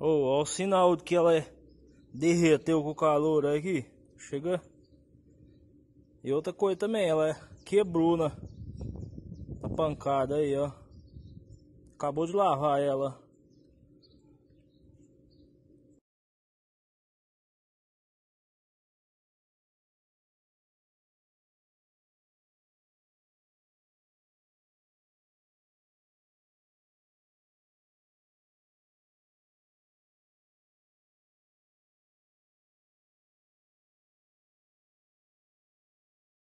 Ou oh, ao sinal de que ela é- derreteu com o calor aqui. Chega. E outra coisa também, ela é- quebrou na, né? na pancada aí, ó. Acabou de lavar ela.